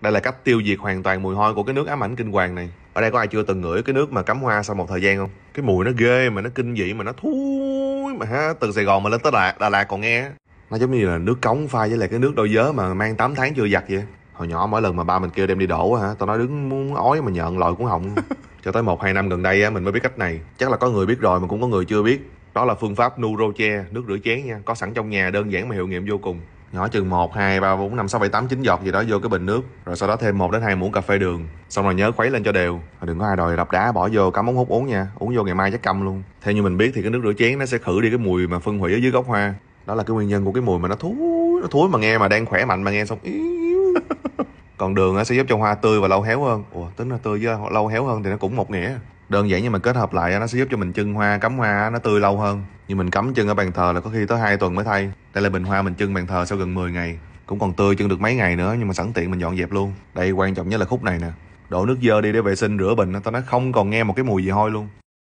đây là cách tiêu diệt hoàn toàn mùi hôi của cái nước ám ảnh kinh hoàng này ở đây có ai chưa từng ngửi cái nước mà cắm hoa sau một thời gian không cái mùi nó ghê mà nó kinh dị mà nó thúi mà ha từ sài gòn mà lên tới đà, đà lạt còn nghe nó giống như là nước cống pha với lại cái nước đôi giớ mà mang 8 tháng chưa giặt vậy hồi nhỏ mỗi lần mà ba mình kêu đem đi đổ hả tao nói đứng muốn ói mà nhận lòi cũng họng cho tới một hai năm gần đây á mình mới biết cách này chắc là có người biết rồi mà cũng có người chưa biết đó là phương pháp nuro che nước rửa chén nha có sẵn trong nhà đơn giản mà hiệu nghiệm vô cùng nhỏ chừng 1, 2, 3, 4, 5, 6, 7, 8, 9 giọt gì đó vô cái bình nước rồi sau đó thêm 1 đến 2 muỗng cà phê đường xong rồi nhớ khuấy lên cho đều rồi đừng có ai đòi đập đá bỏ vô cắm ống hút uống nha uống vô ngày mai chắc câm luôn theo như mình biết thì cái nước rửa chén nó sẽ khử đi cái mùi mà phân hủy ở dưới gốc hoa đó là cái nguyên nhân của cái mùi mà nó thúi nó thúi mà nghe mà đang khỏe mạnh mà nghe xong còn đường nó sẽ giúp cho hoa tươi và lâu héo hơn ủa tính là tươi với lâu héo hơn thì nó cũng một nghĩa đơn giản nhưng mà kết hợp lại nó sẽ giúp cho mình chân hoa cắm hoa nó tươi lâu hơn như mình cắm chân ở bàn thờ là có khi tới hai tuần mới thay đây là bình hoa mình trưng bàn thờ sau gần 10 ngày Cũng còn tươi trưng được mấy ngày nữa nhưng mà sẵn tiện mình dọn dẹp luôn Đây quan trọng nhất là khúc này nè Đổ nước dơ đi để vệ sinh rửa bình Tao nói không còn nghe một cái mùi gì hôi luôn